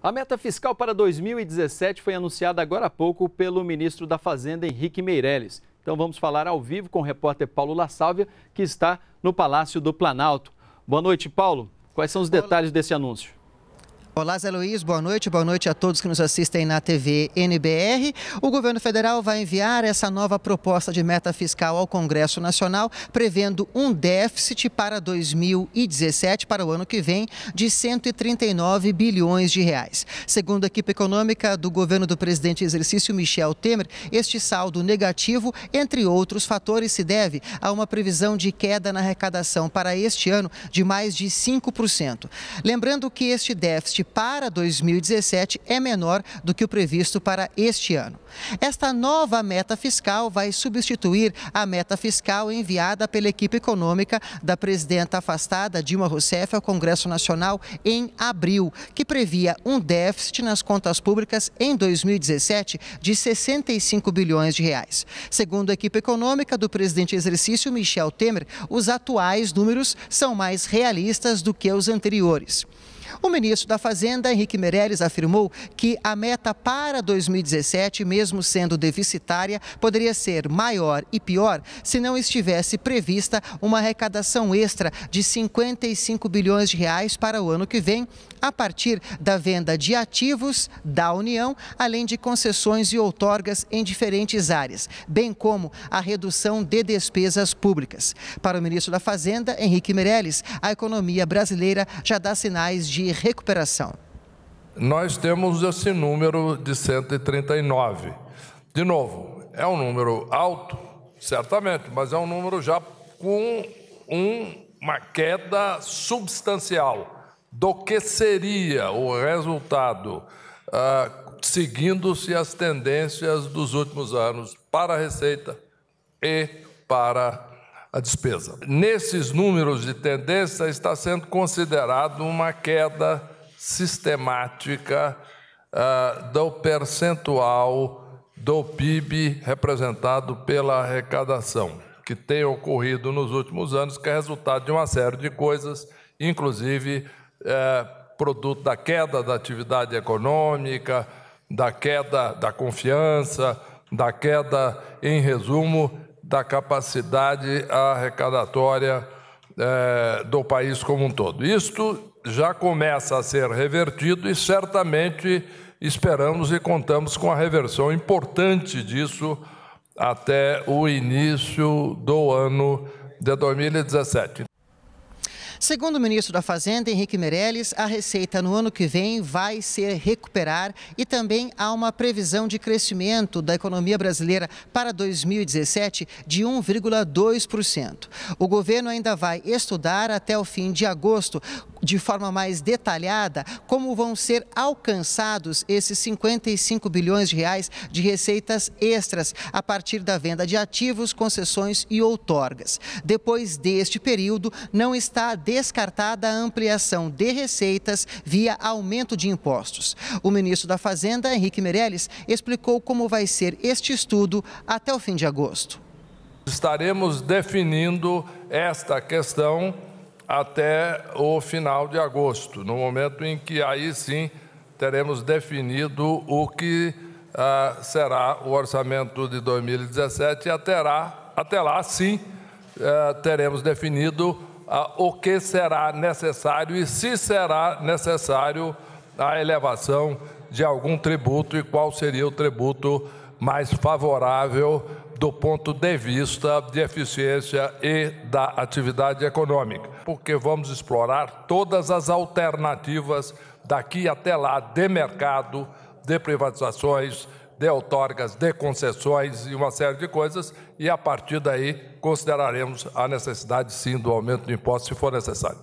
A meta fiscal para 2017 foi anunciada agora há pouco pelo ministro da Fazenda, Henrique Meirelles. Então vamos falar ao vivo com o repórter Paulo La Sálvia, que está no Palácio do Planalto. Boa noite, Paulo. Quais são os detalhes desse anúncio? Olá, Zé Luiz, boa noite. Boa noite a todos que nos assistem na TV NBR. O governo federal vai enviar essa nova proposta de meta fiscal ao Congresso Nacional, prevendo um déficit para 2017, para o ano que vem, de 139 bilhões de reais. Segundo a equipe econômica do governo do presidente exercício Michel Temer, este saldo negativo, entre outros fatores, se deve a uma previsão de queda na arrecadação para este ano de mais de 5%. Lembrando que este déficit para 2017 é menor do que o previsto para este ano. Esta nova meta fiscal vai substituir a meta fiscal enviada pela equipe econômica da presidenta afastada Dilma Rousseff ao Congresso Nacional em abril, que previa um déficit nas contas públicas em 2017 de 65 bilhões de reais. Segundo a equipe econômica do presidente exercício Michel Temer, os atuais números são mais realistas do que os anteriores. O ministro da Fazenda, Henrique Meirelles, afirmou que a meta para 2017, mesmo sendo deficitária, poderia ser maior e pior se não estivesse prevista uma arrecadação extra de 55 bilhões de reais para o ano que vem, a partir da venda de ativos da União, além de concessões e outorgas em diferentes áreas, bem como a redução de despesas públicas. Para o ministro da Fazenda, Henrique Meirelles, a economia brasileira já dá sinais de de recuperação? Nós temos esse número de 139. De novo, é um número alto, certamente, mas é um número já com um, uma queda substancial do que seria o resultado ah, seguindo-se as tendências dos últimos anos para a Receita e para a despesa. Nesses números de tendência está sendo considerado uma queda sistemática uh, do percentual do PIB representado pela arrecadação, que tem ocorrido nos últimos anos, que é resultado de uma série de coisas, inclusive uh, produto da queda da atividade econômica, da queda da confiança, da queda, em resumo, da capacidade arrecadatória é, do país como um todo. Isto já começa a ser revertido e certamente esperamos e contamos com a reversão importante disso até o início do ano de 2017. Segundo o ministro da Fazenda, Henrique Meirelles, a receita no ano que vem vai se recuperar e também há uma previsão de crescimento da economia brasileira para 2017 de 1,2%. O governo ainda vai estudar até o fim de agosto de forma mais detalhada como vão ser alcançados esses 55 bilhões de reais de receitas extras a partir da venda de ativos, concessões e outorgas. Depois deste período, não está descartada a ampliação de receitas via aumento de impostos. O ministro da Fazenda, Henrique Meirelles, explicou como vai ser este estudo até o fim de agosto. Estaremos definindo esta questão até o final de agosto, no momento em que aí sim teremos definido o que ah, será o orçamento de 2017 e até lá, até lá sim eh, teremos definido ah, o que será necessário e se será necessário a elevação de algum tributo e qual seria o tributo mais favorável do ponto de vista de eficiência e da atividade econômica, porque vamos explorar todas as alternativas daqui até lá de mercado, de privatizações, de outorgas, de concessões e uma série de coisas, e a partir daí consideraremos a necessidade sim do aumento de impostos se for necessário.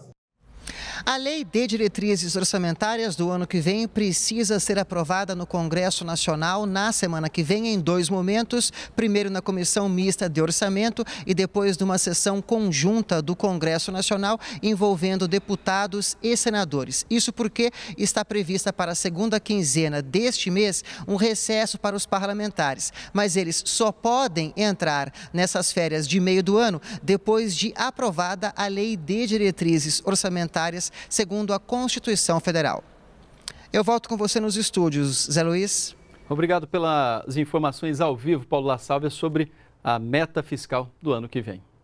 A Lei de Diretrizes Orçamentárias do ano que vem precisa ser aprovada no Congresso Nacional na semana que vem, em dois momentos: primeiro na Comissão Mista de Orçamento e depois numa sessão conjunta do Congresso Nacional envolvendo deputados e senadores. Isso porque está prevista para a segunda quinzena deste mês um recesso para os parlamentares, mas eles só podem entrar nessas férias de meio do ano depois de aprovada a Lei de Diretrizes Orçamentárias segundo a Constituição Federal. Eu volto com você nos estúdios, Zé Luiz. Obrigado pelas informações ao vivo, Paulo La Salve, sobre a meta fiscal do ano que vem.